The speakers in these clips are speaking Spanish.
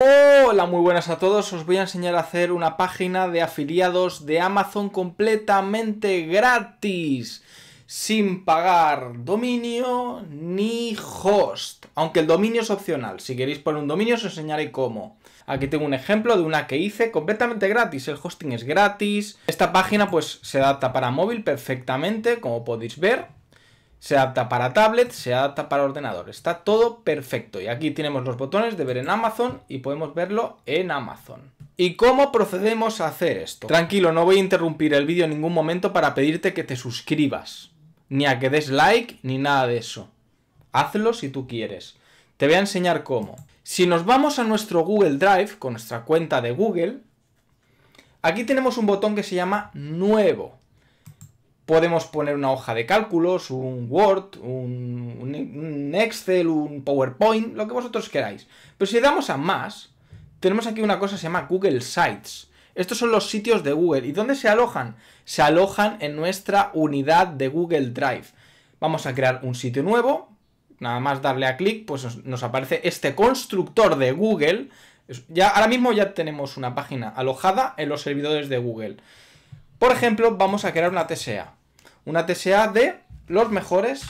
Hola, muy buenas a todos. Os voy a enseñar a hacer una página de afiliados de Amazon completamente gratis, sin pagar dominio ni host. Aunque el dominio es opcional. Si queréis poner un dominio os enseñaré cómo. Aquí tengo un ejemplo de una que hice completamente gratis. El hosting es gratis. Esta página pues se adapta para móvil perfectamente, como podéis ver. Se adapta para tablet, se adapta para ordenador. Está todo perfecto. Y aquí tenemos los botones de ver en Amazon y podemos verlo en Amazon. ¿Y cómo procedemos a hacer esto? Tranquilo, no voy a interrumpir el vídeo en ningún momento para pedirte que te suscribas. Ni a que des like, ni nada de eso. Hazlo si tú quieres. Te voy a enseñar cómo. Si nos vamos a nuestro Google Drive, con nuestra cuenta de Google, aquí tenemos un botón que se llama Nuevo podemos poner una hoja de cálculos, un Word, e-, un, Excel, un PowerPoint, lo que vosotros queráis. Pero si le damos a más, tenemos aquí una cosa que se llama Google Sites. Estos son los sitios de Google. ¿Y dónde se alojan? Se alojan en nuestra unidad de Google Drive. Vamos a crear un sitio nuevo. Nada más darle a clic, pues nos aparece este constructor de Google. Ya, ahora mismo ya tenemos una página alojada en los servidores de Google. Por ejemplo, vamos a crear una TSA. Una TSA de los mejores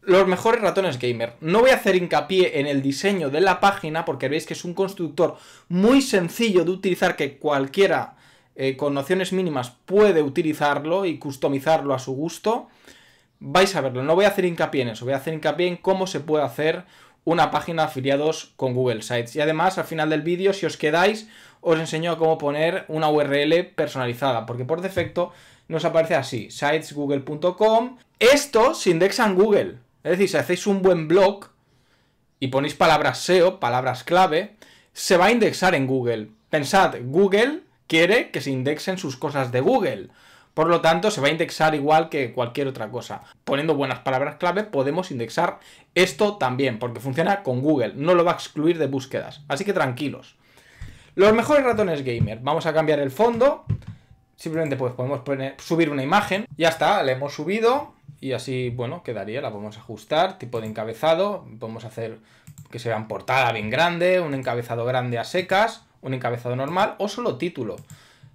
los mejores ratones gamer. No voy a hacer hincapié en el diseño de la página porque veis que es un constructor muy sencillo de utilizar que cualquiera eh, con nociones mínimas puede utilizarlo y customizarlo a su gusto. Vais a verlo, no voy a hacer hincapié en eso, voy a hacer hincapié en cómo se puede hacer una página afiliados con Google Sites. Y además, al final del vídeo, si os quedáis, os enseño cómo poner una URL personalizada, porque por defecto nos aparece así, sitesgoogle.com. Esto se indexa en Google. Es decir, si hacéis un buen blog y ponéis palabras SEO, palabras clave, se va a indexar en Google. Pensad, Google quiere que se indexen sus cosas de Google. Por lo tanto, se va a indexar igual que cualquier otra cosa. Poniendo buenas palabras clave, podemos indexar esto también, porque funciona con Google, no lo va a excluir de búsquedas. Así que tranquilos. Los mejores ratones gamer. Vamos a cambiar el fondo. Simplemente pues podemos poner, subir una imagen. Ya está, la hemos subido y así, bueno, quedaría. La podemos ajustar, tipo de encabezado. Podemos hacer que sea en portada bien grande, un encabezado grande a secas, un encabezado normal o solo título.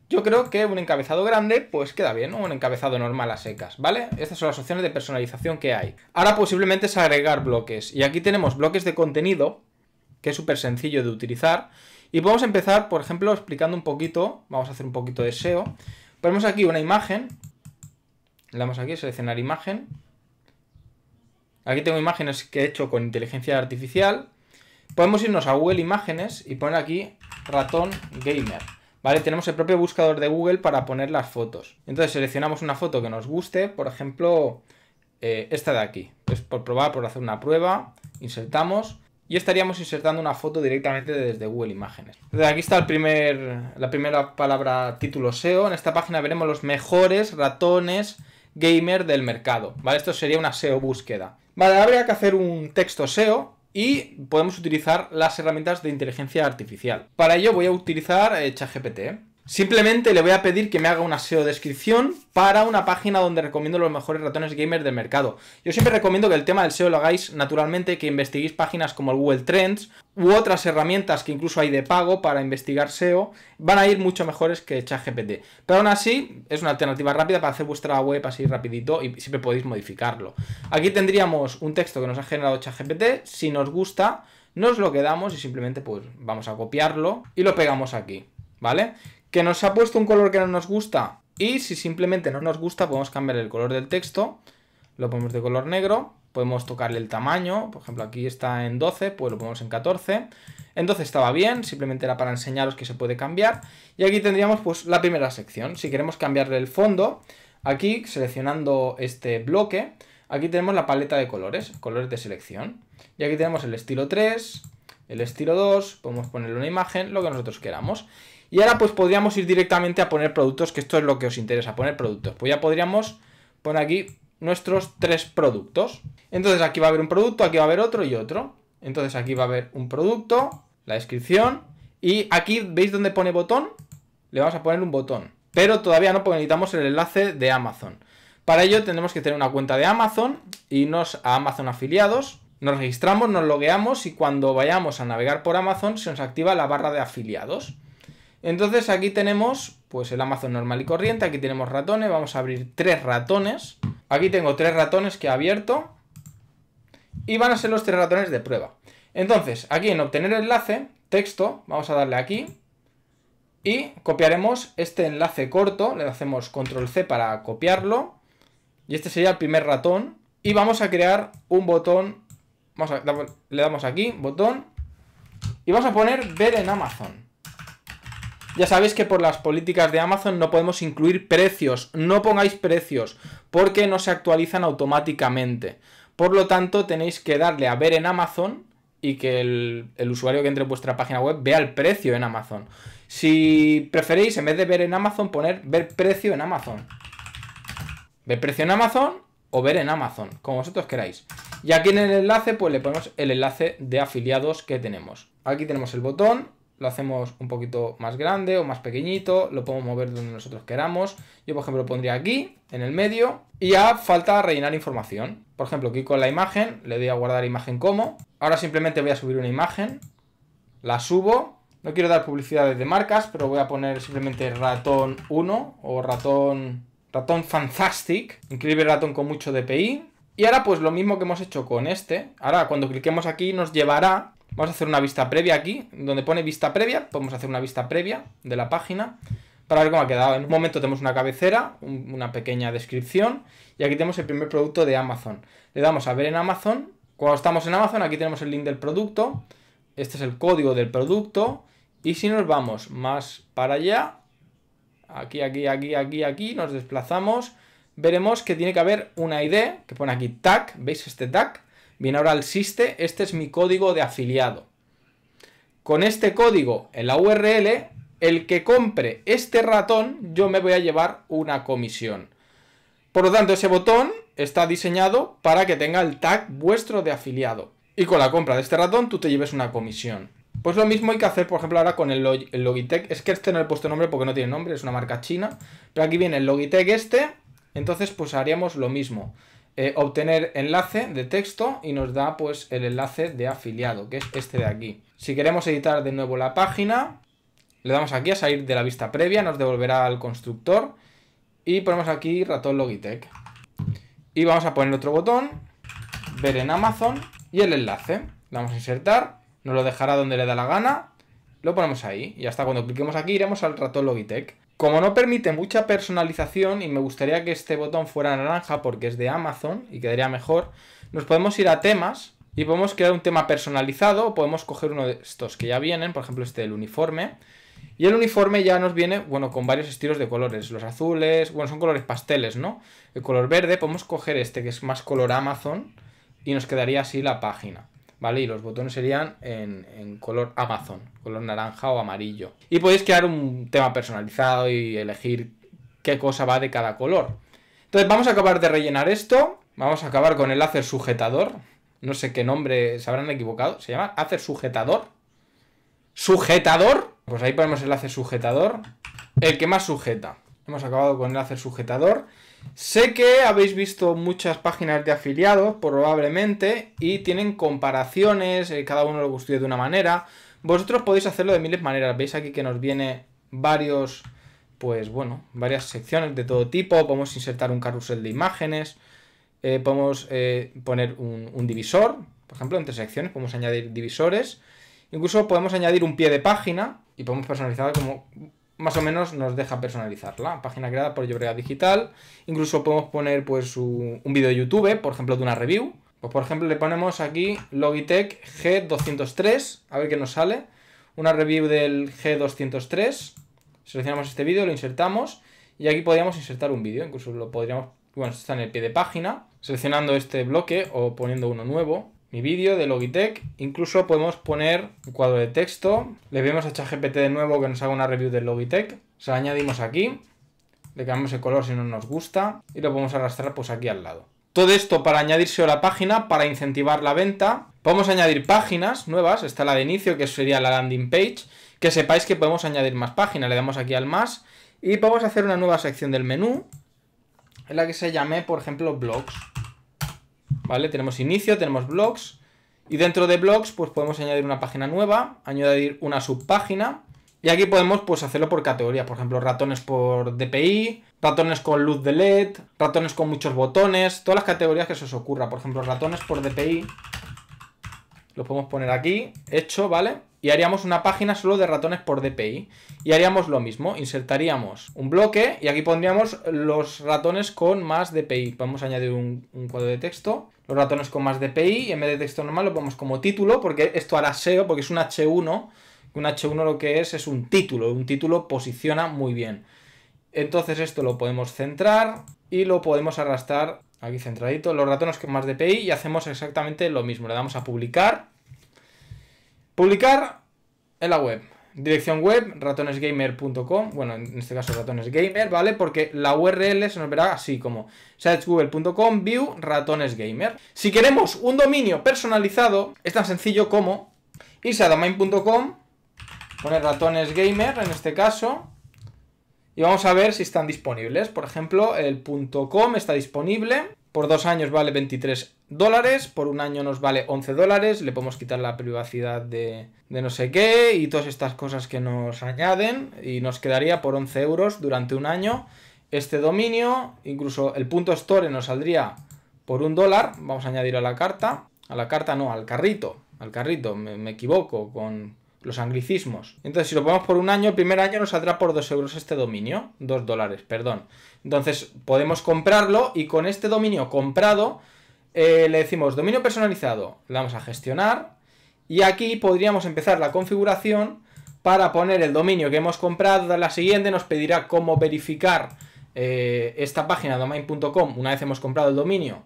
Yo creo que un encabezado grande pues queda bien, o un encabezado normal a secas, ¿vale? Estas son las opciones de personalización que hay. Ahora posiblemente es agregar bloques y aquí tenemos bloques de contenido, que es súper sencillo de utilizar y podemos empezar, por ejemplo, explicando un poquito, vamos a hacer un poquito de SEO. Ponemos aquí una imagen, le damos aquí, seleccionar imagen. Aquí tengo imágenes que he hecho con inteligencia artificial. Podemos irnos a Google Imágenes y poner aquí ratón gamer. ¿Vale? Tenemos el propio buscador de Google para poner las fotos. Entonces seleccionamos una foto que nos guste, por ejemplo, eh, esta de aquí. Pues por probar, por hacer una prueba, insertamos y estaríamos insertando una foto directamente desde Google Imágenes. aquí está el primer, la primera palabra título SEO. En esta página veremos los mejores ratones gamer del mercado. ¿vale? Esto sería una SEO búsqueda. Vale, habría que hacer un texto SEO y podemos utilizar las herramientas de inteligencia artificial. Para ello voy a utilizar eh, ChatGPT. ¿eh? Simplemente le voy a pedir que me haga una SEO descripción para una página donde recomiendo los mejores ratones gamers del mercado. Yo siempre recomiendo que el tema del SEO lo hagáis naturalmente, que investiguéis páginas como el Google Trends u otras herramientas que incluso hay de pago para investigar SEO, van a ir mucho mejores que ChatGPT. Pero aún así, es una alternativa rápida para hacer vuestra web así rapidito y siempre podéis modificarlo. Aquí tendríamos un texto que nos ha generado ChatGPT, si nos gusta, nos lo quedamos y simplemente pues vamos a copiarlo y lo pegamos aquí, ¿vale? que nos ha puesto un color que no nos gusta y si simplemente no nos gusta podemos cambiar el color del texto, lo ponemos de color negro, podemos tocarle el tamaño, por ejemplo aquí está en 12, pues lo ponemos en 14, entonces estaba bien, simplemente era para enseñaros que se puede cambiar y aquí tendríamos pues la primera sección, si queremos cambiarle el fondo, aquí seleccionando este bloque, aquí tenemos la paleta de colores, colores de selección y aquí tenemos el estilo 3, el estilo 2, podemos ponerle una imagen, lo que nosotros queramos. Y ahora pues podríamos ir directamente a poner productos, que esto es lo que os interesa, poner productos. Pues ya podríamos poner aquí nuestros tres productos. Entonces aquí va a haber un producto, aquí va a haber otro y otro. Entonces aquí va a haber un producto, la descripción, y aquí veis dónde pone botón, le vamos a poner un botón. Pero todavía no, porque necesitamos el enlace de Amazon. Para ello tenemos que tener una cuenta de Amazon, y irnos a Amazon afiliados, nos registramos, nos logueamos y cuando vayamos a navegar por Amazon se nos activa la barra de afiliados. Entonces aquí tenemos pues el Amazon normal y corriente, aquí tenemos ratones, vamos a abrir tres ratones. Aquí tengo tres ratones que he abierto y van a ser los tres ratones de prueba. Entonces, aquí en obtener enlace, texto, vamos a darle aquí y copiaremos este enlace corto, le hacemos control C para copiarlo y este sería el primer ratón y vamos a crear un botón le damos aquí, botón. Y vamos a poner ver en Amazon. Ya sabéis que por las políticas de Amazon no podemos incluir precios. No pongáis precios porque no se actualizan automáticamente. Por lo tanto, tenéis que darle a ver en Amazon y que el, el usuario que entre en vuestra página web vea el precio en Amazon. Si preferéis, en vez de ver en Amazon, poner ver precio en Amazon. Ver precio en Amazon o ver en Amazon, como vosotros queráis. Y aquí en el enlace, pues le ponemos el enlace de afiliados que tenemos. Aquí tenemos el botón, lo hacemos un poquito más grande o más pequeñito, lo podemos mover donde nosotros queramos. Yo, por ejemplo, lo pondría aquí, en el medio, y ya falta rellenar información. Por ejemplo, aquí con la imagen, le doy a guardar imagen como. Ahora simplemente voy a subir una imagen, la subo. No quiero dar publicidades de marcas, pero voy a poner simplemente ratón 1 o ratón Ratón Fantastic. Increíble ratón con mucho DPI. Y ahora pues lo mismo que hemos hecho con este. Ahora cuando cliquemos aquí nos llevará... Vamos a hacer una vista previa aquí. Donde pone vista previa, podemos hacer una vista previa de la página. Para ver cómo ha quedado. En un momento tenemos una cabecera, una pequeña descripción. Y aquí tenemos el primer producto de Amazon. Le damos a ver en Amazon. Cuando estamos en Amazon, aquí tenemos el link del producto. Este es el código del producto. Y si nos vamos más para allá, aquí, aquí, aquí, aquí, aquí, nos desplazamos, veremos que tiene que haber una ID, que pone aquí tag, ¿veis este tag? Viene ahora el siste, este es mi código de afiliado. Con este código en la URL, el que compre este ratón, yo me voy a llevar una comisión. Por lo tanto, ese botón está diseñado para que tenga el tag vuestro de afiliado. Y con la compra de este ratón, tú te lleves una comisión. Pues lo mismo hay que hacer, por ejemplo, ahora con el, Logitech. Es que este no le he puesto nombre porque no tiene nombre, es una marca china. Pero aquí viene el Logitech este. Entonces, pues haríamos lo mismo. Eh, obtener enlace de texto y nos da pues el enlace de afiliado, que es este de aquí. Si queremos editar de nuevo la página, le damos aquí a salir de la vista previa, nos devolverá al constructor y ponemos aquí ratón Logitech. Y vamos a poner otro botón, ver en Amazon y el enlace. Le damos a insertar nos lo dejará donde le da la gana, lo ponemos ahí y hasta cuando cliquemos aquí iremos al ratón Logitech. Como no permite mucha personalización y me gustaría que este botón fuera naranja porque es de Amazon y quedaría mejor, nos podemos ir a temas y podemos crear un tema personalizado o podemos coger uno de estos que ya vienen, por ejemplo este del uniforme. Y el uniforme ya nos viene, bueno, con varios estilos de colores, los azules, bueno, son colores pasteles, ¿no? El color verde, podemos coger este que es más color Amazon y nos quedaría así la página. ¿vale? Y los botones serían en, color Amazon, color naranja o amarillo. Y podéis crear un tema personalizado y elegir qué cosa va de cada color. Entonces vamos a acabar de rellenar esto, vamos a acabar con el hacer sujetador, no sé qué nombre se habrán equivocado, se llama hacer sujetador. ¿Sujetador? Pues ahí ponemos el hacer sujetador, el que más sujeta. Hemos acabado con el hacer sujetador. Sé que habéis visto muchas páginas de afiliados, probablemente, y tienen comparaciones, eh, cada uno lo guste de una manera. Vosotros podéis hacerlo de miles de maneras. Veis aquí que nos viene varios, pues bueno, varias secciones de todo tipo. Podemos insertar un carrusel de imágenes, eh, podemos eh, poner un, un divisor, por ejemplo, entre secciones, podemos añadir divisores. Incluso podemos añadir un pie de página y podemos personalizar como más o menos nos deja personalizar la Página creada por Llobrega Digital. Incluso podemos poner pues un vídeo de YouTube, por ejemplo, de una review. Pues por ejemplo le ponemos aquí Logitech G203, a ver qué nos sale. Una review del G203. Seleccionamos este vídeo, lo insertamos y aquí podríamos insertar un vídeo. Incluso lo podríamos, bueno, está en el pie de página, seleccionando este bloque o poniendo uno nuevo mi vídeo de Logitech. Incluso podemos poner un cuadro de texto. Le vemos a ChatGPT de nuevo que nos haga una review del Logitech. Se añadimos aquí. Le cambiamos el color si no nos gusta. Y lo podemos arrastrar pues aquí al lado. Todo esto para añadirse a la página, para incentivar la venta. Podemos añadir páginas nuevas. Está la de inicio, que sería la landing page. Que sepáis que podemos añadir más páginas. Le damos aquí al más. Y podemos hacer una nueva sección del menú. En la que se llame, por ejemplo, blogs. ¿vale? Tenemos inicio, tenemos blogs, y dentro de blogs, pues podemos añadir una página nueva, añadir una subpágina, y aquí podemos pues hacerlo por categoría, por ejemplo, ratones por DPI, ratones con luz de LED, ratones con muchos botones, todas las categorías que se os ocurra, por ejemplo, ratones por DPI, lo podemos poner aquí, hecho, ¿vale? y haríamos una página solo de ratones por DPI. Y haríamos lo mismo, insertaríamos un bloque y aquí pondríamos los ratones con más DPI. Podemos añadir un, cuadro de texto, los ratones con más DPI y en vez de texto normal lo ponemos como título porque esto hará SEO porque es un H1. Un H1 lo que es es un título, un título posiciona muy bien. Entonces esto lo podemos centrar y lo podemos arrastrar aquí centradito, los ratones con más DPI y hacemos exactamente lo mismo. Le damos a publicar Publicar en la web. Dirección web, ratonesgamer.com, bueno, en este caso ratonesgamer, ¿vale? Porque la URL se nos verá así como sitesgoogle.com, view, ratonesgamer. Si queremos un dominio personalizado, es tan sencillo como irse a domain.com, poner ratonesgamer en este caso, y vamos a ver si están disponibles. Por ejemplo, el .com está disponible, por dos años vale 23 dólares, por un año nos vale 11 dólares, le podemos quitar la privacidad de, no sé qué y todas estas cosas que nos añaden y nos quedaría por 11 euros durante un año este dominio, incluso el punto store nos saldría por un dólar, vamos a añadir a la carta, a la carta no, al carrito, al carrito, me equivoco con, los anglicismos. Entonces, si lo ponemos por un año, el primer año nos saldrá por 2 euros este dominio, 2 dólares, perdón. Entonces, podemos comprarlo y con este dominio comprado, eh, le decimos dominio personalizado, le vamos a gestionar y aquí podríamos empezar la configuración para poner el dominio que hemos comprado, la siguiente, nos pedirá cómo verificar eh, esta página domain.com una vez hemos comprado el dominio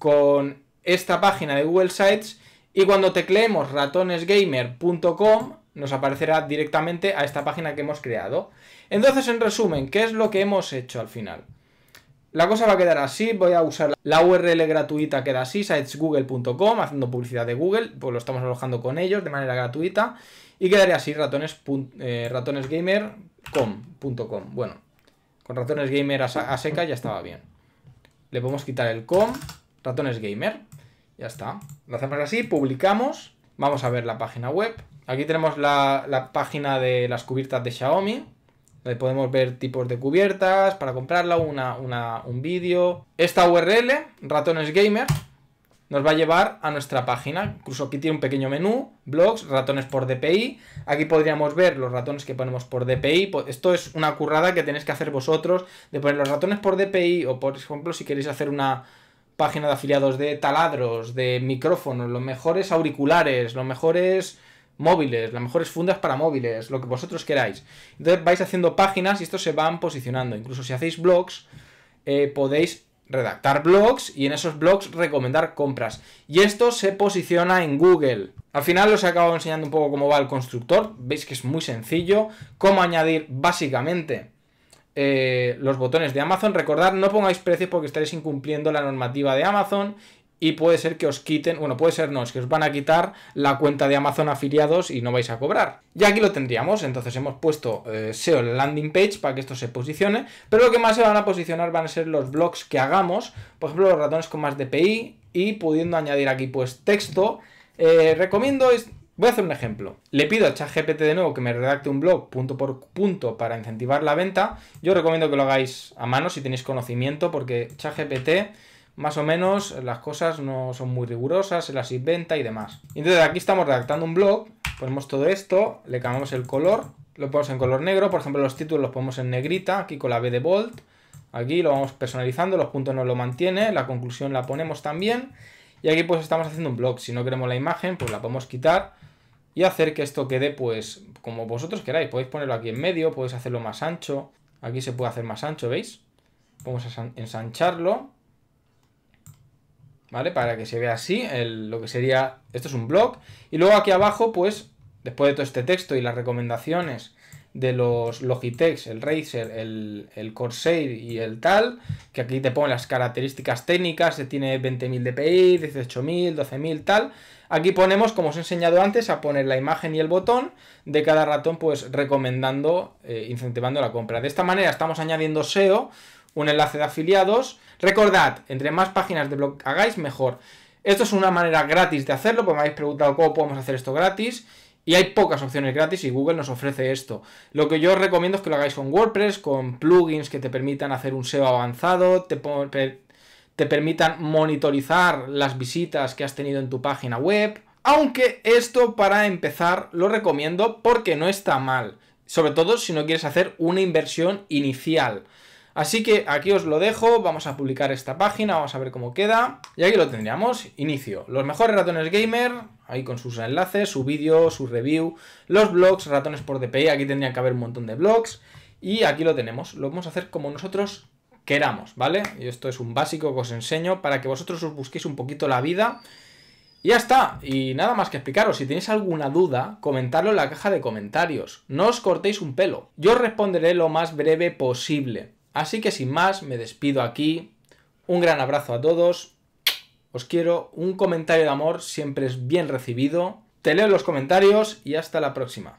con esta página de Google Sites y cuando tecleemos ratonesgamer.com nos aparecerá directamente a esta página que hemos creado. Entonces, en resumen, ¿qué es lo que hemos hecho al final? La cosa va a quedar así, voy a usar la URL gratuita que da así, sitesgoogle.com, haciendo publicidad de Google, pues lo estamos alojando con ellos de manera gratuita, y quedaría así ratones, eh, ratonesgamer.com.com. Bueno, con ratonesgamer a seca ya estaba bien. Le podemos quitar el com, ratonesgamer. Ya está. Lo hacemos así, publicamos. Vamos a ver la página web. Aquí tenemos la, página de las cubiertas de Xiaomi. Donde podemos ver tipos de cubiertas para comprarla, una, un vídeo. Esta URL, ratones gamer, nos va a llevar a nuestra página. Incluso aquí tiene un pequeño menú, blogs, ratones por DPI. Aquí podríamos ver los ratones que ponemos por DPI. Esto es una currada que tenéis que hacer vosotros de poner los ratones por DPI o, por ejemplo, si queréis hacer una, página de afiliados de taladros, de micrófonos, los mejores auriculares, los mejores móviles, las mejores fundas para móviles, lo que vosotros queráis. Entonces vais haciendo páginas y esto se van posicionando. Incluso si hacéis blogs, eh, podéis redactar blogs y en esos blogs recomendar compras. Y esto se posiciona en Google. Al final os he acabado enseñando un poco cómo va el constructor. Veis que es muy sencillo. Cómo añadir básicamente eh, los botones de Amazon. Recordad, no pongáis precios porque estaréis incumpliendo la normativa de Amazon y puede ser que os quiten, bueno, puede ser no, es que os van a quitar la cuenta de Amazon afiliados y no vais a cobrar. Y aquí lo tendríamos, entonces hemos puesto eh, SEO la landing page para que esto se posicione, pero lo que más se van a posicionar van a ser los blogs que hagamos, por ejemplo, los ratones con más DPI y pudiendo añadir aquí pues texto. Eh, recomiendo... Voy a hacer un ejemplo. Le pido a ChatGPT de nuevo que me redacte un blog punto por punto para incentivar la venta. Yo recomiendo que lo hagáis a mano si tenéis conocimiento, porque ChatGPT más o menos las cosas no son muy rigurosas, se las inventa y demás. Entonces aquí estamos redactando un blog, ponemos todo esto, le cambiamos el color, lo ponemos en color negro, por ejemplo los títulos los ponemos en negrita, aquí con la B de bold, aquí lo vamos personalizando, los puntos nos lo mantiene, la conclusión la ponemos también, y aquí pues estamos haciendo un blog, si no queremos la imagen pues la podemos quitar, y hacer que esto quede pues como vosotros queráis. Podéis ponerlo aquí en medio, podéis hacerlo más ancho. Aquí se puede hacer más ancho, ¿veis? Vamos a ensancharlo. ¿Vale? Para que se vea así, el, lo que sería... Esto es un blog. Y luego aquí abajo, pues, después de todo este texto y las recomendaciones de los Logitech, el Razer, el, Corsair y el tal, que aquí te ponen las características técnicas, se tiene 20.000 DPI, 18.000, 12.000, tal. Aquí ponemos, como os he enseñado antes, a poner la imagen y el botón de cada ratón, pues recomendando, eh, incentivando la compra. De esta manera estamos añadiendo SEO, un enlace de afiliados. Recordad, entre más páginas de blog hagáis, mejor. Esto es una manera gratis de hacerlo, porque me habéis preguntado cómo podemos hacer esto gratis y hay pocas opciones gratis y Google nos ofrece esto. Lo que yo os recomiendo es que lo hagáis con WordPress, con plugins que te permitan hacer un SEO avanzado, te, te permitan monitorizar las visitas que has tenido en tu página web. Aunque esto para empezar lo recomiendo porque no está mal, sobre todo si no quieres hacer una inversión inicial. Así que aquí os lo dejo, vamos a publicar esta página, vamos a ver cómo queda. Y aquí lo tendríamos, inicio. Los mejores ratones gamer, ahí con sus enlaces, su vídeo, su review, los blogs, ratones por DPI, aquí tendrían que haber un montón de blogs y aquí lo tenemos, lo vamos a hacer como nosotros queramos, ¿vale? Y esto es un básico que os enseño para que vosotros os busquéis un poquito la vida y ya está, y nada más que explicaros, si tenéis alguna duda, comentadlo en la caja de comentarios, no os cortéis un pelo, yo os responderé lo más breve posible, así que sin más me despido aquí, un gran abrazo a todos os quiero, un comentario de amor siempre es bien recibido. Te leo los comentarios y hasta la próxima.